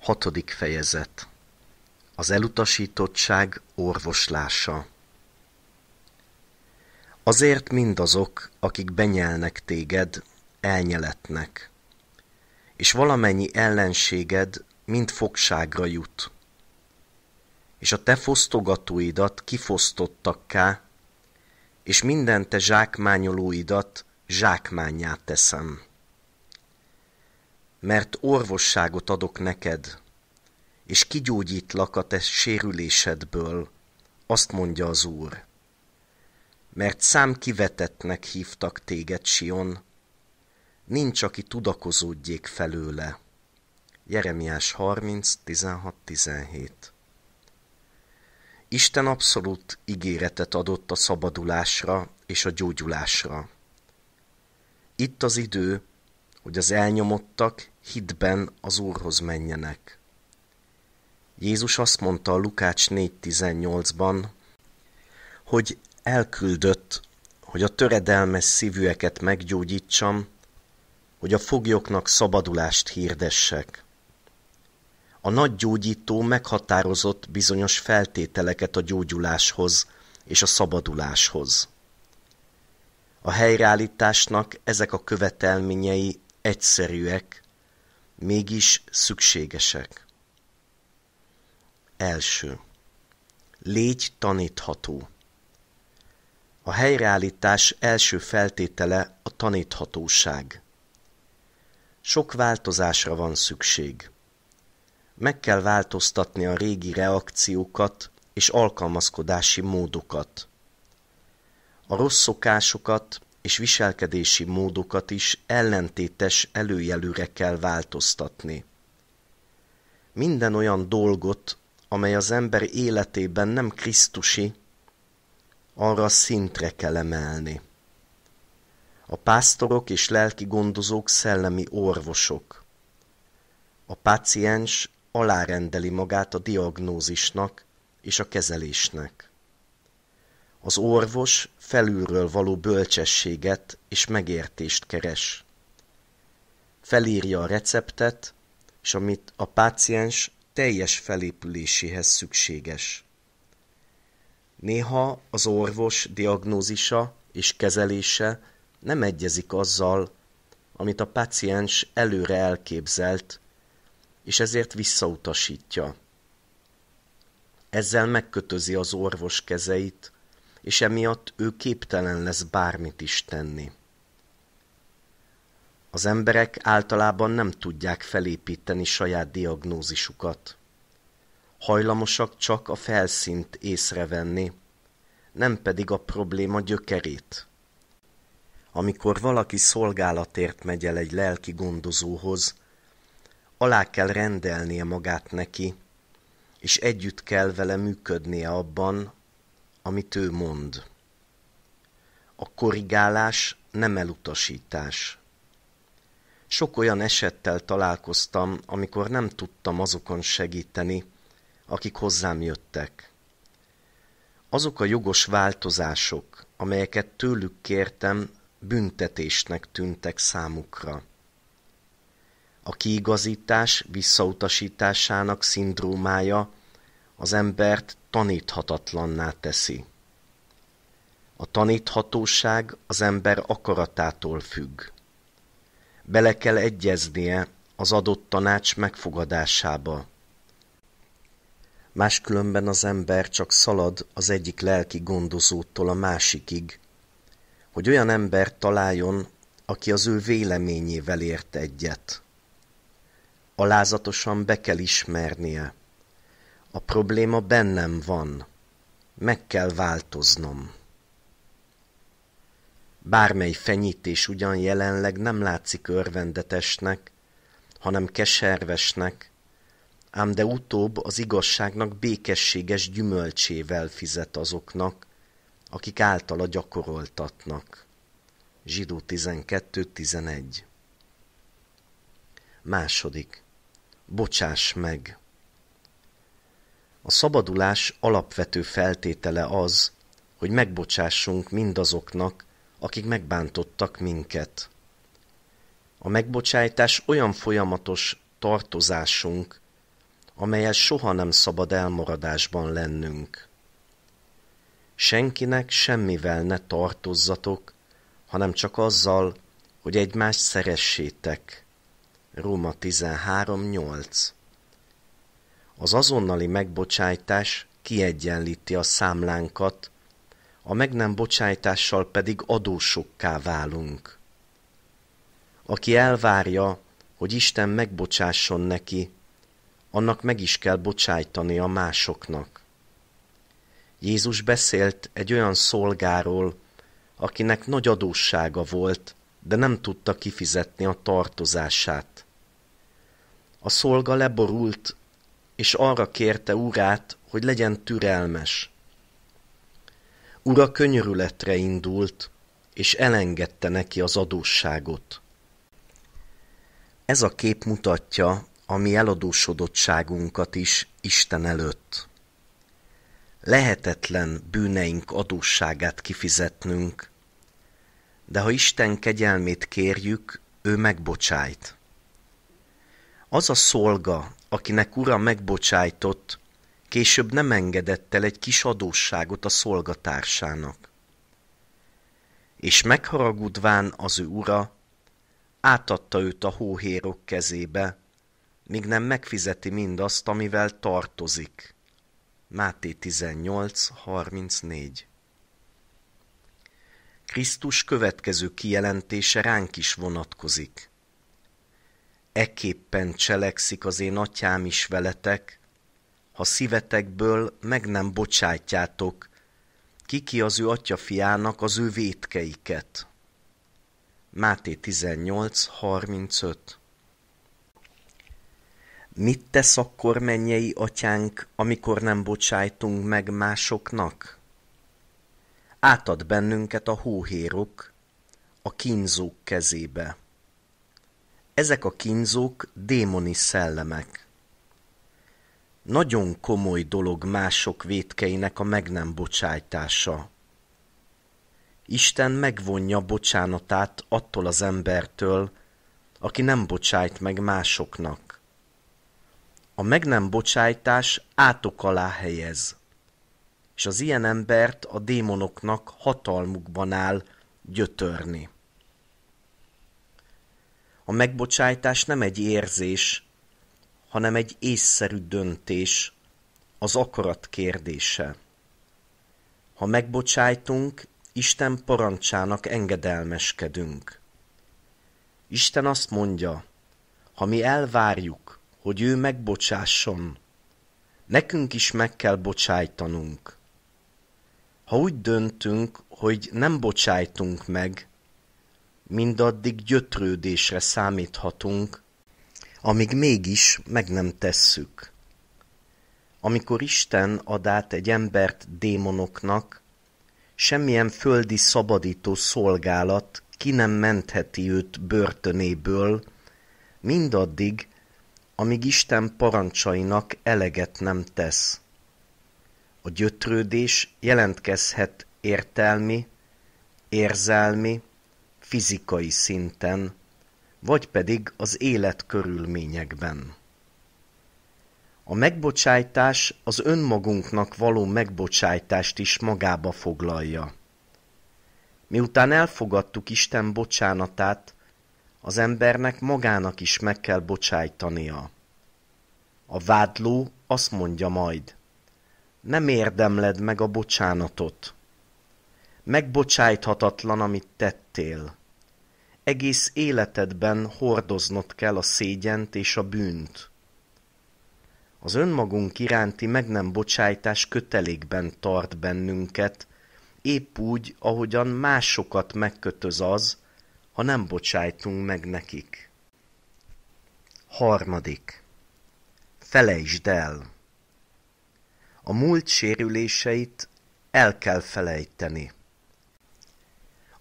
Hatodik fejezet Az elutasítottság orvoslása Azért mindazok, akik benyelnek téged, elnyeletnek, és valamennyi ellenséged mind fogságra jut, és a te fosztogatóidat kifosztottakká, és minden te zsákmányolóidat zsákmányá teszem mert orvosságot adok neked, és kigyógyítlak a te sérülésedből, azt mondja az Úr. Mert szám kivetetnek hívtak téged, Sion, nincs, aki tudakozódjék felőle. Jeremiás 30, 16, 17 Isten abszolút ígéretet adott a szabadulásra és a gyógyulásra. Itt az idő, hogy az elnyomottak hitben az Úrhoz menjenek. Jézus azt mondta a Lukács 4.18-ban, hogy elküldött, hogy a töredelmes szívűeket meggyógyítsam, hogy a foglyoknak szabadulást hirdessek. A nagy gyógyító meghatározott bizonyos feltételeket a gyógyuláshoz és a szabaduláshoz. A helyreállításnak ezek a követelményei egyszerűek, mégis szükségesek. Első. Légy tanítható. A helyreállítás első feltétele a taníthatóság. Sok változásra van szükség. Meg kell változtatni a régi reakciókat és alkalmazkodási módokat. A rossz szokásokat, és viselkedési módokat is ellentétes előjelűre kell változtatni. Minden olyan dolgot, amely az ember életében nem Krisztusi, arra szintre kell emelni. A pásztorok és lelki gondozók szellemi orvosok. A páciens alárendeli magát a diagnózisnak és a kezelésnek. Az orvos felülről való bölcsességet és megértést keres. Felírja a receptet, és amit a páciens teljes felépüléséhez szükséges. Néha az orvos diagnózisa és kezelése nem egyezik azzal, amit a páciens előre elképzelt, és ezért visszautasítja. Ezzel megkötözi az orvos kezeit, és emiatt ő képtelen lesz bármit is tenni. Az emberek általában nem tudják felépíteni saját diagnózisukat. Hajlamosak csak a felszínt észrevenni, nem pedig a probléma gyökerét. Amikor valaki szolgálatért megy el egy lelki gondozóhoz, alá kell rendelnie magát neki, és együtt kell vele működnie abban, amit ő mond. A korrigálás nem elutasítás. Sok olyan esettel találkoztam, amikor nem tudtam azokon segíteni, akik hozzám jöttek. Azok a jogos változások, amelyeket tőlük kértem, büntetésnek tűntek számukra. A kiigazítás visszautasításának szindrómája az embert taníthatatlanná teszi. A taníthatóság az ember akaratától függ. Bele kell egyeznie az adott tanács megfogadásába. Máskülönben az ember csak szalad az egyik lelki gondozótól a másikig, hogy olyan embert találjon, aki az ő véleményével ért egyet. Alázatosan be kell ismernie – a probléma bennem van. Meg kell változnom. Bármely fenyítés ugyan jelenleg nem látszik örvendetesnek, hanem keservesnek, ám de utóbb az igazságnak békességes gyümölcsével fizet azoknak, akik általa gyakoroltatnak. Zsidó 12.11 Második. Bocsáss meg! A szabadulás alapvető feltétele az, hogy megbocsássunk mindazoknak, akik megbántottak minket. A megbocsájtás olyan folyamatos tartozásunk, amelyel soha nem szabad elmaradásban lennünk. Senkinek semmivel ne tartozzatok, hanem csak azzal, hogy egymást szeressétek. Róma 13.8 az azonnali megbocsájtás kiegyenlíti a számlánkat, a meg nem bocsájtással pedig adósokká válunk. Aki elvárja, hogy Isten megbocsásson neki, annak meg is kell bocsájtani a másoknak. Jézus beszélt egy olyan szolgáról, akinek nagy adóssága volt, de nem tudta kifizetni a tartozását. A szolga leborult és arra kérte urát, hogy legyen türelmes. Ura könyörületre indult, és elengedte neki az adósságot. Ez a kép mutatja a mi eladósodottságunkat is Isten előtt. Lehetetlen bűneink adósságát kifizetnünk, de ha Isten kegyelmét kérjük, ő megbocsájt. Az a szolga, akinek ura megbocsájtott, később nem engedett el egy kis adósságot a szolgatársának. És megharagudván az ő ura, átadta őt a hóhérok kezébe, míg nem megfizeti mindazt, amivel tartozik. Máté 18.34 Krisztus következő kijelentése ránk is vonatkozik eképpen cselekszik az én atyám is veletek, ha szívetekből meg nem bocsátjátok, kiki az ő atya fiának az ő vétkeiket. Máté 18.35 Mit tesz akkor mennyei atyánk, amikor nem bocsájtunk meg másoknak? Átad bennünket a hóhérok, a kínzók kezébe. Ezek a kínzók démoni szellemek. Nagyon komoly dolog mások vétkeinek a meg nem bocsájtása. Isten megvonja bocsánatát attól az embertől, aki nem bocsájt meg másoknak. A meg nem bocsájtás átok alá helyez, és az ilyen embert a démonoknak hatalmukban áll gyötörni. A megbocsájtás nem egy érzés, hanem egy észszerű döntés, az akarat kérdése. Ha megbocsájtunk, Isten parancsának engedelmeskedünk. Isten azt mondja, ha mi elvárjuk, hogy ő megbocsásson, nekünk is meg kell bocsájtanunk. Ha úgy döntünk, hogy nem bocsájtunk meg, mindaddig gyötrődésre számíthatunk, amíg mégis meg nem tesszük. Amikor Isten ad át egy embert démonoknak, semmilyen földi szabadító szolgálat ki nem mentheti őt börtönéből, mindaddig, amíg Isten parancsainak eleget nem tesz. A gyötrődés jelentkezhet értelmi, érzelmi, fizikai szinten, vagy pedig az életkörülményekben. A megbocsájtás az önmagunknak való megbocsájtást is magába foglalja. Miután elfogadtuk Isten bocsánatát, az embernek magának is meg kell bocsájtania. A vádló azt mondja majd, nem érdemled meg a bocsánatot. Megbocsájthatatlan, amit tettél egész életedben hordoznod kell a szégyent és a bűnt. Az önmagunk iránti meg nem bocsájtás kötelékben tart bennünket, épp úgy, ahogyan másokat megkötöz az, ha nem bocsájtunk meg nekik. Harmadik. Felejtsd el. A múlt sérüléseit el kell felejteni.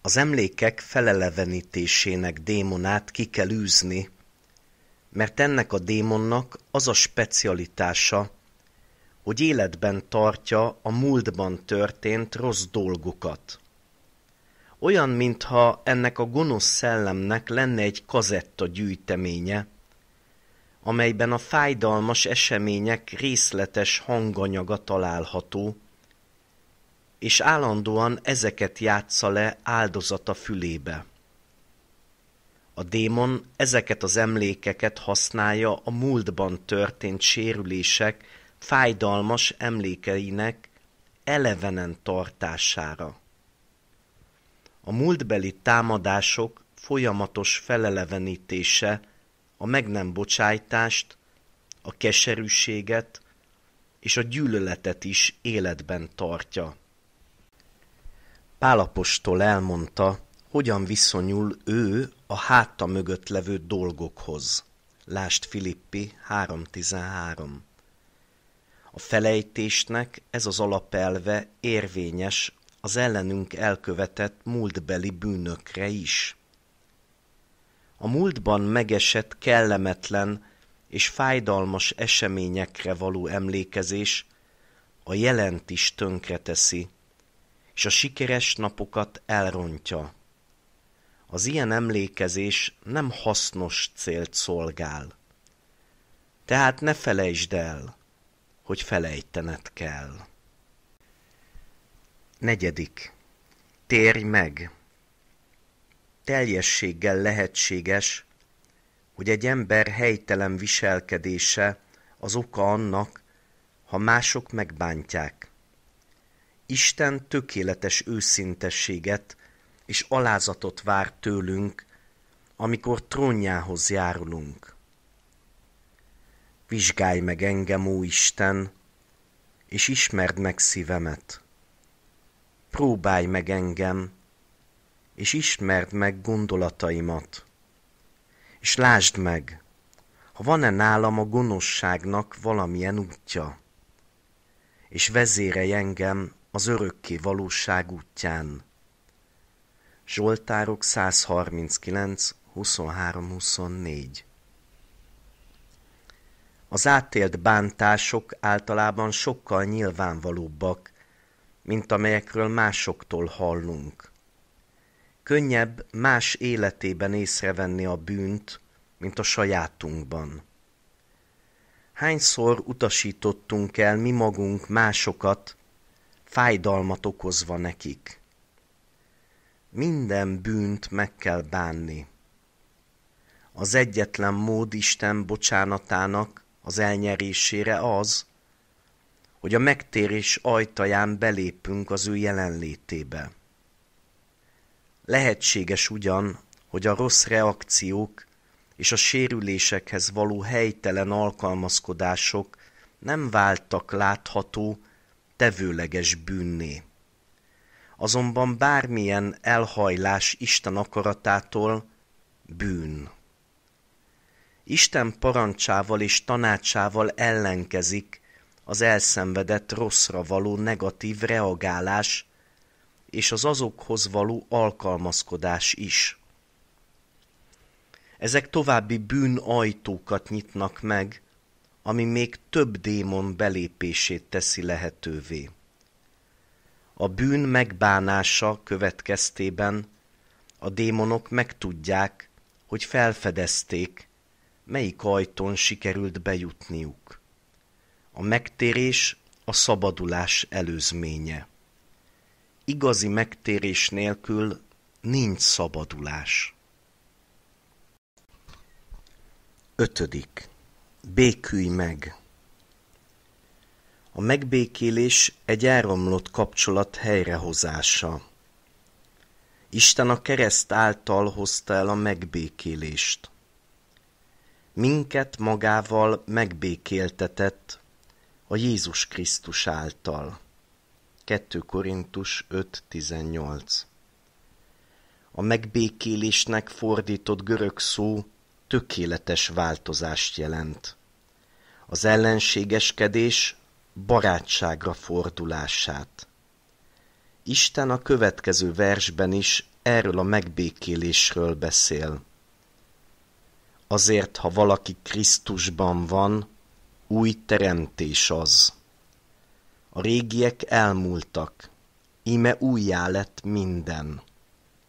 Az emlékek felelevenítésének démonát ki kell űzni, mert ennek a démonnak az a specialitása, hogy életben tartja a múltban történt rossz dolgokat. Olyan, mintha ennek a gonosz szellemnek lenne egy kazetta gyűjteménye, amelyben a fájdalmas események részletes hanganyaga található, és állandóan ezeket játsza le áldozata fülébe. A démon ezeket az emlékeket használja a múltban történt sérülések fájdalmas emlékeinek elevenen tartására. A múltbeli támadások folyamatos felelevenítése a meg nem bocsájtást, a keserűséget és a gyűlöletet is életben tartja. Pálapostól elmondta, hogyan viszonyul ő a háta mögött levő dolgokhoz. Lást Filippi 3.13. A felejtésnek ez az alapelve érvényes az ellenünk elkövetett múltbeli bűnökre is. A múltban megesett kellemetlen és fájdalmas eseményekre való emlékezés a jelent is tönkreteszi, és a sikeres napokat elrontja. Az ilyen emlékezés nem hasznos célt szolgál. Tehát ne felejtsd el, hogy felejtened kell. Negyedik. Térj meg! Teljességgel lehetséges, hogy egy ember helytelen viselkedése az oka annak, ha mások megbántják. Isten tökéletes őszintességet és alázatot vár tőlünk, amikor trónjához járulunk. Vizsgálj meg engem, ó Isten, és ismerd meg szívemet. Próbálj meg engem, és ismerd meg gondolataimat. És lásd meg, ha van-e nálam a gonoszságnak valamilyen útja, és vezérej engem az örökké valóság útján. Zsoltárok 139, 23-24 Az átélt bántások általában sokkal nyilvánvalóbbak, mint amelyekről másoktól hallunk. Könnyebb más életében észrevenni a bűnt, mint a sajátunkban. Hányszor utasítottunk el mi magunk másokat, fájdalmat okozva nekik. Minden bűnt meg kell bánni. Az egyetlen mód Isten bocsánatának az elnyerésére az, hogy a megtérés ajtaján belépünk az ő jelenlétébe. Lehetséges ugyan, hogy a rossz reakciók és a sérülésekhez való helytelen alkalmazkodások nem váltak látható tevőleges bűnné. Azonban bármilyen elhajlás Isten akaratától bűn. Isten parancsával és tanácsával ellenkezik az elszenvedett rosszra való negatív reagálás és az azokhoz való alkalmazkodás is. Ezek további ajtókat nyitnak meg, ami még több démon belépését teszi lehetővé. A bűn megbánása következtében a démonok megtudják, hogy felfedezték, melyik ajtón sikerült bejutniuk. A megtérés a szabadulás előzménye. Igazi megtérés nélkül nincs szabadulás. Ötödik. Békülj meg! A megbékélés egy áramlott kapcsolat helyrehozása. Isten a kereszt által hozta el a megbékélést. Minket magával megbékéltetett a Jézus Krisztus által. 2 Korintus 5.18 A megbékélésnek fordított görög szó tökéletes változást jelent. Az ellenségeskedés barátságra fordulását. Isten a következő versben is erről a megbékélésről beszél. Azért, ha valaki Krisztusban van, új teremtés az. A régiek elmúltak, íme újjá lett minden.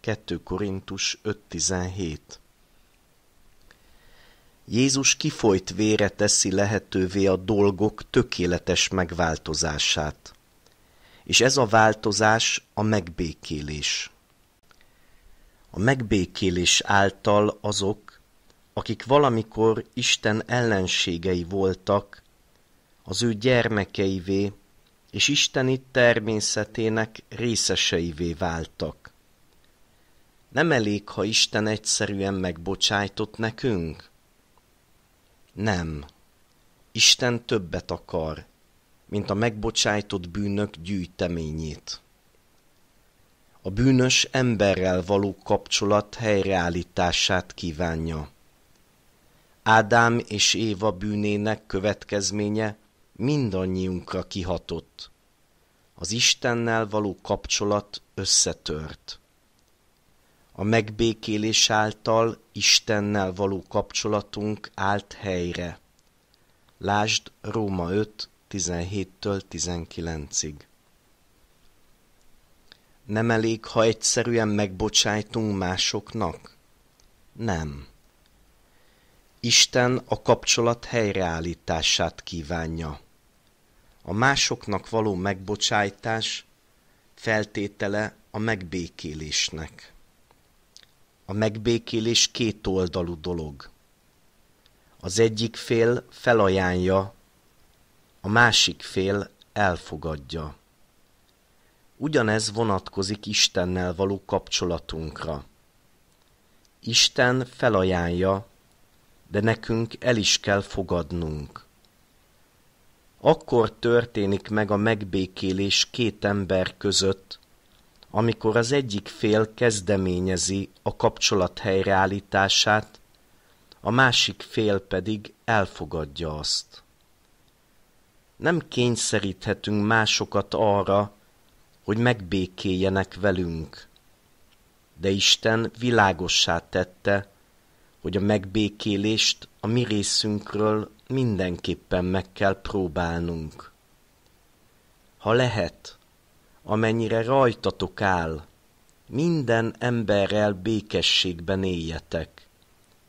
2 Korintus 5.17 Jézus kifolyt vére teszi lehetővé a dolgok tökéletes megváltozását. És ez a változás a megbékélés. A megbékélés által azok, akik valamikor Isten ellenségei voltak, az ő gyermekeivé és isteni természetének részeseivé váltak. Nem elég, ha Isten egyszerűen megbocsájtott nekünk? Nem. Isten többet akar, mint a megbocsájtott bűnök gyűjteményét. A bűnös emberrel való kapcsolat helyreállítását kívánja. Ádám és Éva bűnének következménye mindannyiunkra kihatott. Az Istennel való kapcsolat összetört a megbékélés által Istennel való kapcsolatunk állt helyre. Lásd Róma 5, 17-től 19-ig. Nem elég, ha egyszerűen megbocsájtunk másoknak? Nem. Isten a kapcsolat helyreállítását kívánja. A másoknak való megbocsájtás feltétele a megbékélésnek. A megbékélés oldalú dolog. Az egyik fél felajánlja, a másik fél elfogadja. Ugyanez vonatkozik Istennel való kapcsolatunkra. Isten felajánlja, de nekünk el is kell fogadnunk. Akkor történik meg a megbékélés két ember között, amikor az egyik fél kezdeményezi a kapcsolat helyreállítását, a másik fél pedig elfogadja azt. Nem kényszeríthetünk másokat arra, hogy megbékéljenek velünk, de Isten világossá tette, hogy a megbékélést a mi részünkről mindenképpen meg kell próbálnunk. Ha lehet, amennyire rajtatok áll. Minden emberrel békességben éljetek.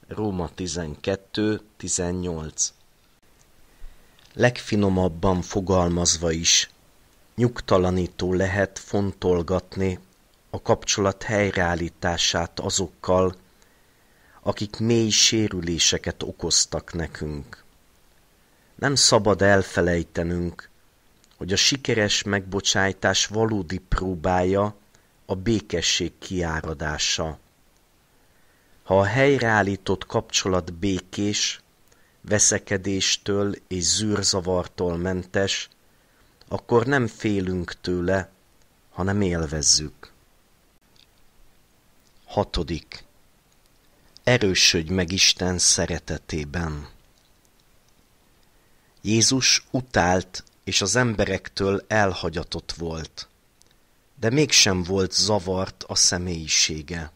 Róma 12.18 Legfinomabban fogalmazva is, nyugtalanító lehet fontolgatni a kapcsolat helyreállítását azokkal, akik mély sérüléseket okoztak nekünk. Nem szabad elfelejtenünk, hogy a sikeres megbocsájtás valódi próbája a békesség kiáradása. Ha a helyreállított kapcsolat békés, veszekedéstől és zűrzavartól mentes, akkor nem félünk tőle, hanem élvezzük. Hatodik. Erősödj meg Isten szeretetében. Jézus utált és az emberektől elhagyatott volt. De mégsem volt zavart a személyisége.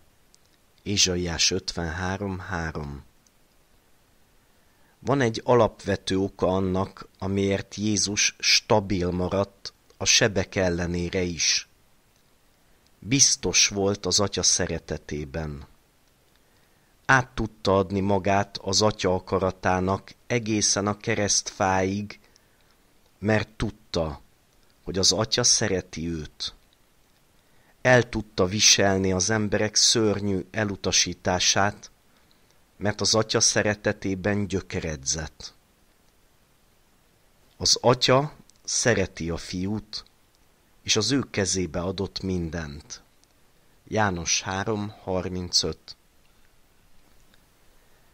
Ézsaiás 53.3 Van egy alapvető oka annak, amiért Jézus stabil maradt a sebek ellenére is. Biztos volt az atya szeretetében át tudta adni magát az atya akaratának egészen a keresztfáig mert tudta, hogy az atya szereti őt. El tudta viselni az emberek szörnyű elutasítását, mert az atya szeretetében gyökeredzett. Az atya szereti a fiút, és az ő kezébe adott mindent. János 3.35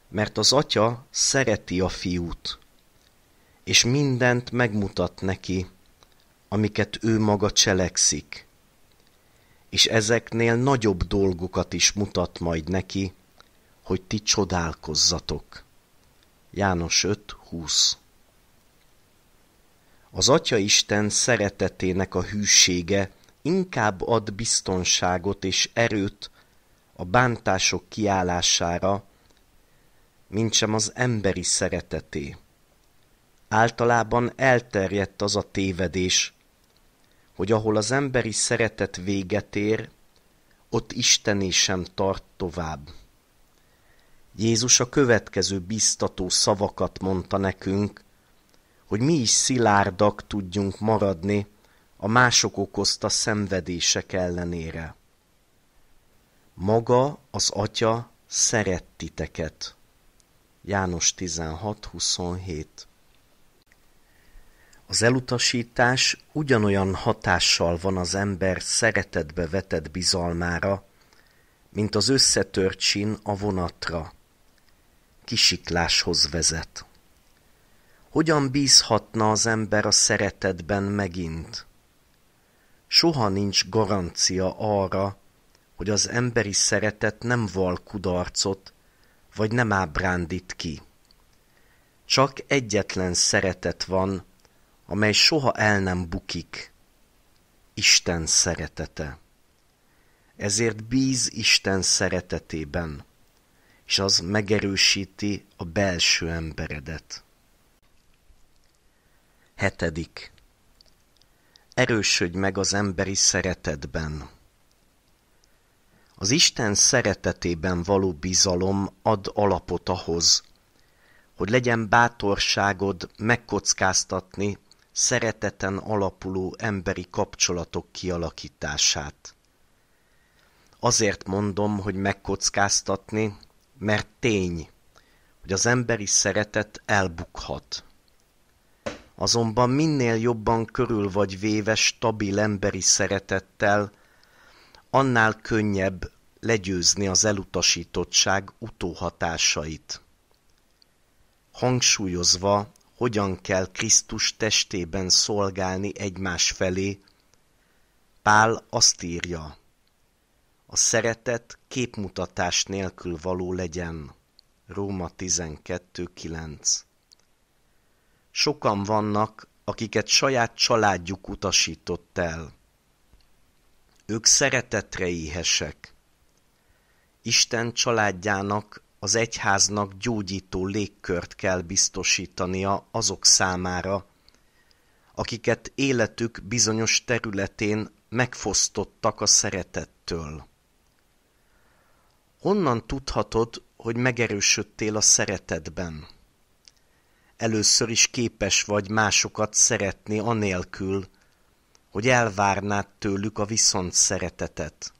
Mert az atya szereti a fiút, és mindent megmutat neki, amiket ő maga cselekszik. És ezeknél nagyobb dolgokat is mutat majd neki, hogy ti csodálkozzatok. János 5.20 Az Atya Isten szeretetének a hűsége inkább ad biztonságot és erőt a bántások kiállására, mint sem az emberi szereteté. Általában elterjedt az a tévedés, hogy ahol az emberi szeretet véget ér, ott Istené sem tart tovább. Jézus a következő biztató szavakat mondta nekünk, hogy mi is szilárdak tudjunk maradni a mások okozta szenvedések ellenére. Maga az Atya szeret titeket. János 16.27 az elutasítás ugyanolyan hatással van az ember szeretetbe vetett bizalmára, mint az összetört sin a vonatra. Kisikláshoz vezet. Hogyan bízhatna az ember a szeretetben megint? Soha nincs garancia arra, hogy az emberi szeretet nem val kudarcot, vagy nem ábrándít ki. Csak egyetlen szeretet van, amely soha el nem bukik, Isten szeretete. Ezért bíz Isten szeretetében, és az megerősíti a belső emberedet. Hetedik. Erősödj meg az emberi szeretetben. Az Isten szeretetében való bizalom ad alapot ahhoz, hogy legyen bátorságod megkockáztatni szereteten alapuló emberi kapcsolatok kialakítását. Azért mondom, hogy megkockáztatni, mert tény, hogy az emberi szeretet elbukhat. Azonban minél jobban körül vagy véve stabil emberi szeretettel, annál könnyebb legyőzni az elutasítottság utóhatásait. Hangsúlyozva hogyan kell Krisztus testében szolgálni egymás felé, Pál azt írja, a szeretet képmutatás nélkül való legyen. Róma 12.9 Sokan vannak, akiket saját családjuk utasított el. Ők szeretetre éhesek. Isten családjának az egyháznak gyógyító légkört kell biztosítania azok számára, akiket életük bizonyos területén megfosztottak a szeretettől. Honnan tudhatod, hogy megerősödtél a szeretetben? Először is képes vagy másokat szeretni anélkül, hogy elvárnád tőlük a viszont szeretetet.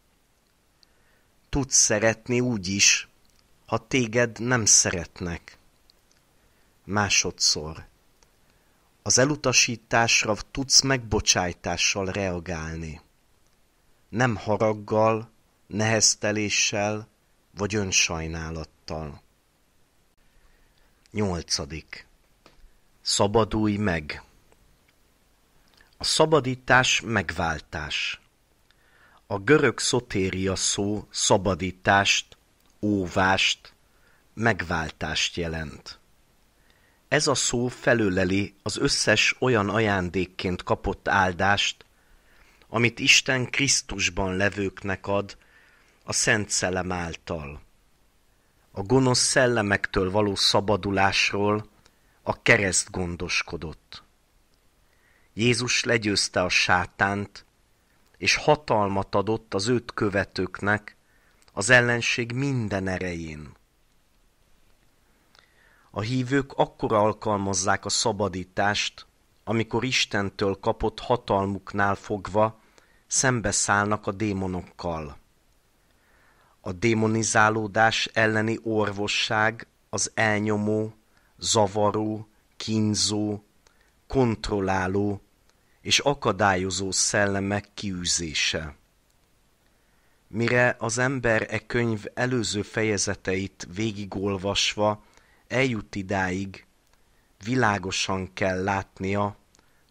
Tudsz szeretni úgy is, ha téged nem szeretnek. Másodszor. Az elutasításra tudsz megbocsájtással reagálni. Nem haraggal, nehezteléssel vagy önsajnálattal. Nyolcadik. Szabadulj meg! A szabadítás megváltás. A görög szotéria szó szabadítást óvást, megváltást jelent. Ez a szó felöleli az összes olyan ajándékként kapott áldást, amit Isten Krisztusban levőknek ad a Szent Szellem által. A gonosz szellemektől való szabadulásról a kereszt gondoskodott. Jézus legyőzte a sátánt, és hatalmat adott az őt követőknek, az ellenség minden erején. A hívők akkor alkalmazzák a szabadítást, amikor Istentől kapott hatalmuknál fogva szembeszállnak a démonokkal. A démonizálódás elleni orvosság az elnyomó, zavaró, kínzó, kontrolláló és akadályozó szellemek kiűzése mire az ember e könyv előző fejezeteit végigolvasva eljut idáig, világosan kell látnia,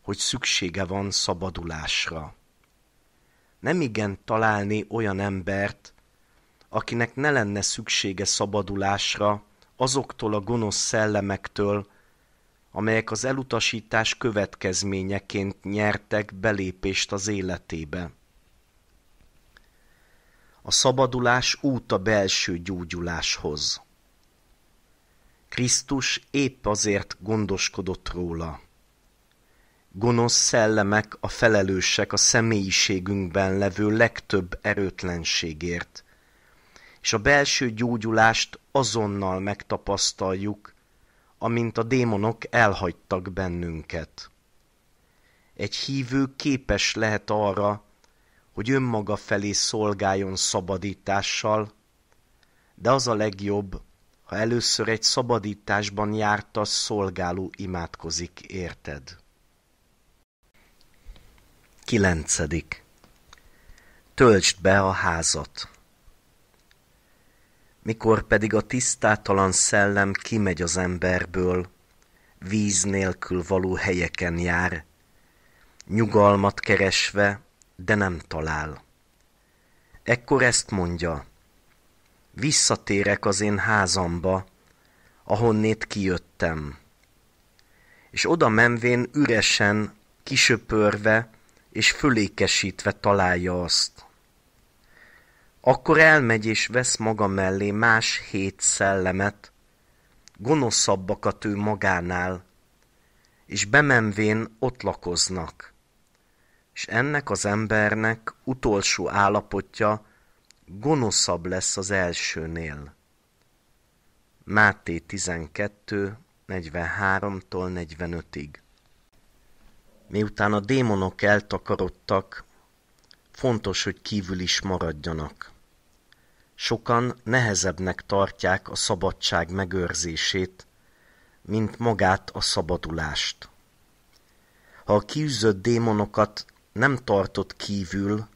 hogy szüksége van szabadulásra. Nem igen találni olyan embert, akinek ne lenne szüksége szabadulásra azoktól a gonosz szellemektől, amelyek az elutasítás következményeként nyertek belépést az életébe a szabadulás út a belső gyógyuláshoz. Krisztus épp azért gondoskodott róla. Gonosz szellemek a felelősek a személyiségünkben levő legtöbb erőtlenségért, és a belső gyógyulást azonnal megtapasztaljuk, amint a démonok elhagytak bennünket. Egy hívő képes lehet arra, hogy önmaga felé szolgáljon szabadítással, de az a legjobb, ha először egy szabadításban jártas szolgáló imádkozik, érted? 9. Töltsd be a házat. Mikor pedig a tisztátalan szellem kimegy az emberből, víz nélkül való helyeken jár, nyugalmat keresve, de nem talál. Ekkor ezt mondja, visszatérek az én házamba, ahonnét kijöttem. És oda menvén üresen, kisöpörve és fölékesítve találja azt. Akkor elmegy és vesz maga mellé más hét szellemet, gonoszabbakat ő magánál, és bemenvén ott lakoznak és ennek az embernek utolsó állapotja gonoszabb lesz az elsőnél. Máté 12, 43-tól 45-ig. Miután a démonok eltakarodtak, fontos, hogy kívül is maradjanak. Sokan nehezebbnek tartják a szabadság megőrzését, mint magát a szabadulást. Ha a kiűzött démonokat nem tartott kívül,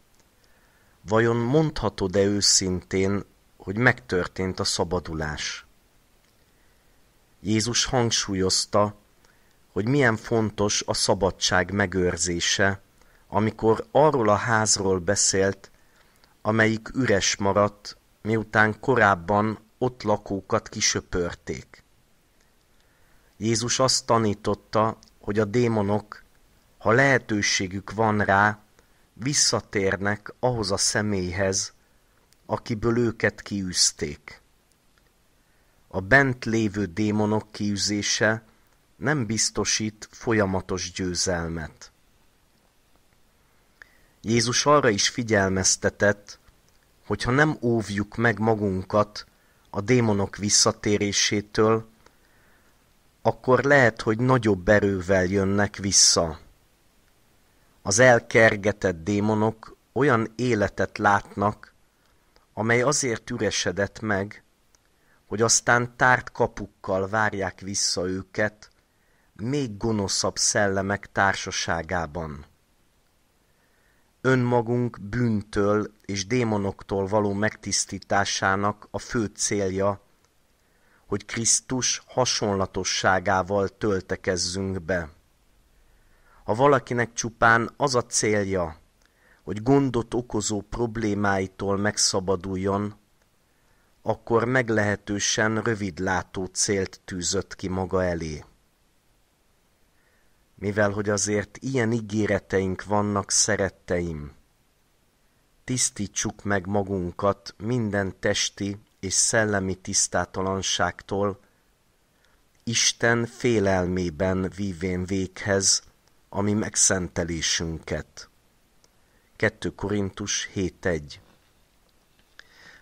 vajon mondhatod-e őszintén, hogy megtörtént a szabadulás? Jézus hangsúlyozta, hogy milyen fontos a szabadság megőrzése, amikor arról a házról beszélt, amelyik üres maradt, miután korábban ott lakókat kisöpörték. Jézus azt tanította, hogy a démonok ha lehetőségük van rá, visszatérnek ahhoz a személyhez, akiből őket kiűzték. A bent lévő démonok kiűzése nem biztosít folyamatos győzelmet. Jézus arra is figyelmeztetett, hogy ha nem óvjuk meg magunkat a démonok visszatérésétől, akkor lehet, hogy nagyobb erővel jönnek vissza. Az elkergetett démonok olyan életet látnak, amely azért üresedett meg, hogy aztán tárt kapukkal várják vissza őket, még gonoszabb szellemek társaságában. Önmagunk bűntől és démonoktól való megtisztításának a fő célja, hogy Krisztus hasonlatosságával töltekezzünk be ha valakinek csupán az a célja, hogy gondot okozó problémáitól megszabaduljon, akkor meglehetősen rövidlátó célt tűzött ki maga elé. Mivel hogy azért ilyen ígéreteink vannak, szeretteim, tisztítsuk meg magunkat minden testi és szellemi tisztátalanságtól, Isten félelmében vívén véghez, ami megszentelésünket. 2 Korintus 7.1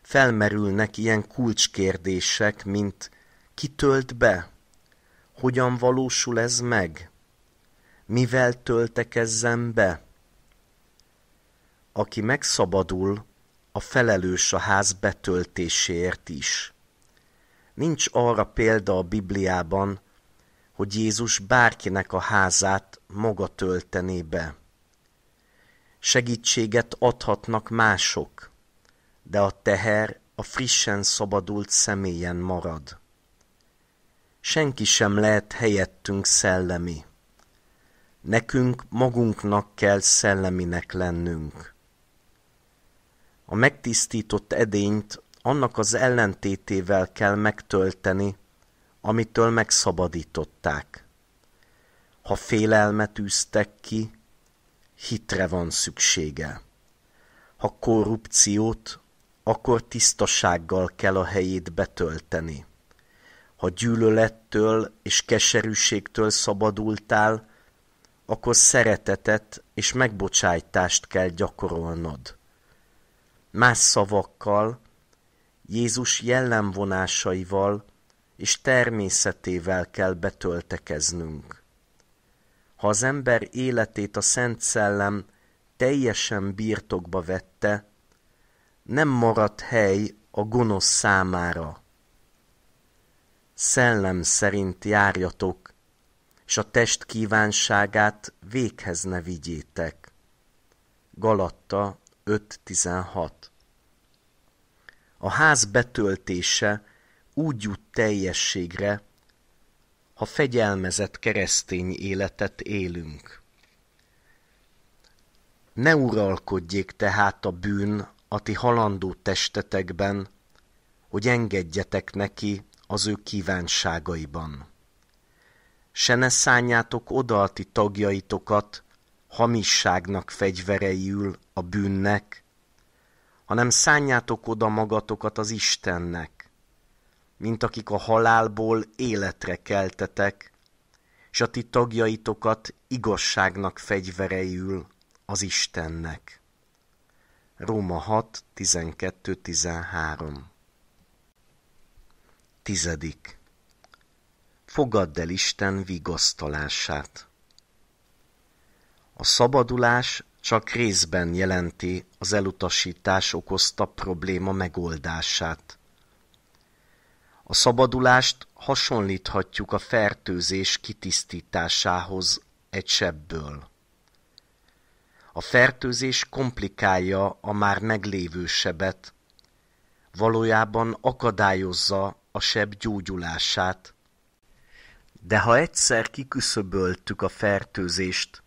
Felmerülnek ilyen kulcskérdések, mint kitölt be? Hogyan valósul ez meg? Mivel töltekezzem be? Aki megszabadul, a felelős a ház betöltéséért is. Nincs arra példa a Bibliában, hogy Jézus bárkinek a házát maga töltené be. Segítséget adhatnak mások, de a teher a frissen szabadult személyen marad. Senki sem lehet helyettünk szellemi. Nekünk magunknak kell szelleminek lennünk. A megtisztított edényt annak az ellentétével kell megtölteni, amitől megszabadították. Ha félelmet űztek ki, hitre van szüksége. Ha korrupciót, akkor tisztasággal kell a helyét betölteni. Ha gyűlölettől és keserűségtől szabadultál, akkor szeretetet és megbocsájtást kell gyakorolnod. Más szavakkal, Jézus jellemvonásaival és természetével kell betöltekeznünk. Ha az ember életét a Szent Szellem teljesen birtokba vette, nem maradt hely a gonosz számára. Szellem szerint járjatok, és a test kívánságát véghez ne vigyétek. Galatta 5.16 A ház betöltése úgy jut teljességre, ha fegyelmezett keresztény életet élünk. Ne uralkodjék tehát a bűn a ti halandó testetekben, hogy engedjetek neki az ő kívánságaiban. Se ne szálljátok oda a ti tagjaitokat hamisságnak fegyvereiül a bűnnek, hanem szálljátok oda magatokat az Istennek, mint akik a halálból életre keltetek, s a ti tagjaitokat igazságnak fegyvereiül az Istennek. Róma 6, 12, 13 Tizedik Fogadd el Isten vigasztalását. A szabadulás csak részben jelenti az elutasítás okozta probléma megoldását. A szabadulást hasonlíthatjuk a fertőzés kitisztításához egy sebből. A fertőzés komplikálja a már meglévő sebet, valójában akadályozza a seb gyógyulását. De ha egyszer kiküszöböltük a fertőzést,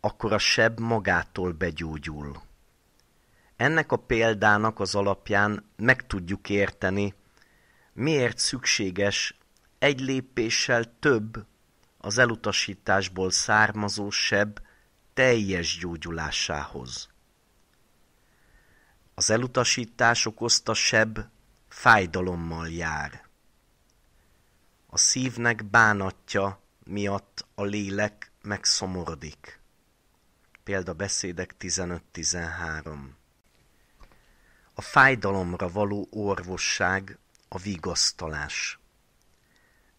akkor a seb magától begyógyul. Ennek a példának az alapján meg tudjuk érteni, miért szükséges egy lépéssel több az elutasításból származó seb teljes gyógyulásához. Az elutasítás okozta seb fájdalommal jár. A szívnek bánatja miatt a lélek megszomorodik. Példa beszédek 15-13. A fájdalomra való orvosság a vigasztalás.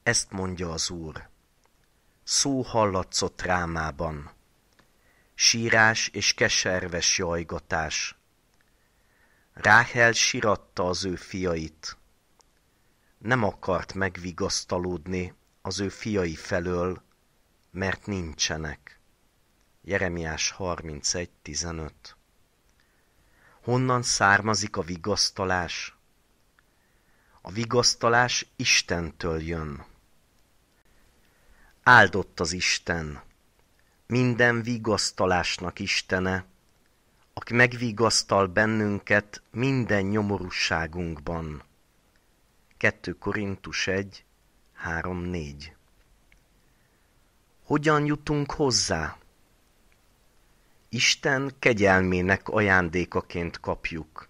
Ezt mondja az Úr. Szó hallatszott rámában. Sírás és keserves jajgatás. Ráhel siratta az ő fiait. Nem akart megvigasztalódni az ő fiai felől, mert nincsenek. Jeremiás 31.15 Honnan származik a vigasztalás? A vigasztalás Istentől jön. Áldott az Isten, minden vigasztalásnak Istene, aki megvigasztal bennünket minden nyomorúságunkban. 2 Korintus 1, 3, 4 Hogyan jutunk hozzá? Isten kegyelmének ajándékaként kapjuk.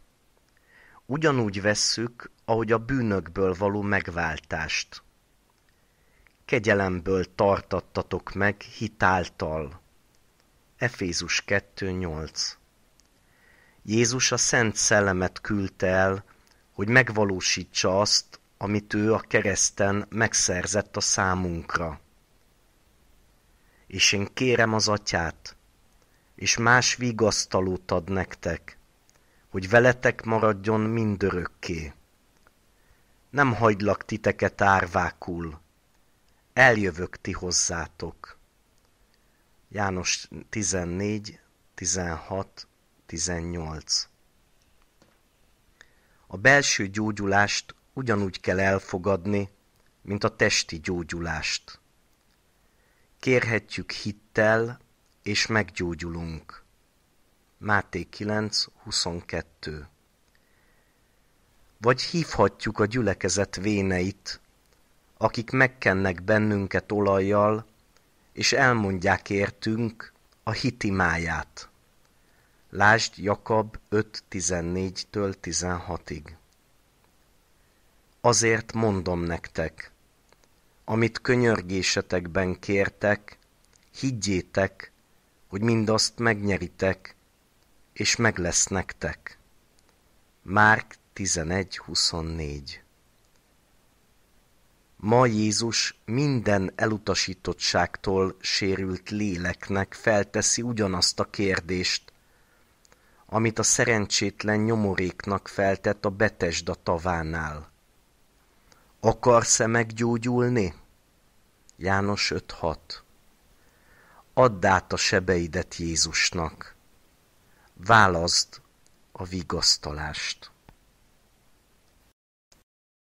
Ugyanúgy vesszük, ahogy a bűnökből való megváltást. Kegyelemből tartattatok meg hitáltal. Efézus 2.8 Jézus a Szent Szellemet küldte el, hogy megvalósítsa azt, amit ő a kereszten megszerzett a számunkra. És én kérem az atyát, és más vigasztalót ad nektek, hogy veletek maradjon mindörökké nem hagylak titeket árvákul. Eljövök ti hozzátok. János 14, 16, 18 A belső gyógyulást ugyanúgy kell elfogadni, mint a testi gyógyulást. Kérhetjük hittel, és meggyógyulunk. Máté 9, 22 vagy hívhatjuk a gyülekezet véneit, akik megkennek bennünket olajjal, és elmondják értünk a hitimáját. Lásd Jakab 5.14-től 16-ig. Azért mondom nektek, amit könyörgésetekben kértek, higgyétek, hogy mindazt megnyeritek, és meg lesz nektek. Márk 11.24 Ma Jézus minden elutasítottságtól sérült léleknek felteszi ugyanazt a kérdést, amit a szerencsétlen nyomoréknak feltett a Betesda tavánál. Akarsz-e meggyógyulni? János 5.6 Add át a sebeidet Jézusnak. Válaszd a vigasztalást.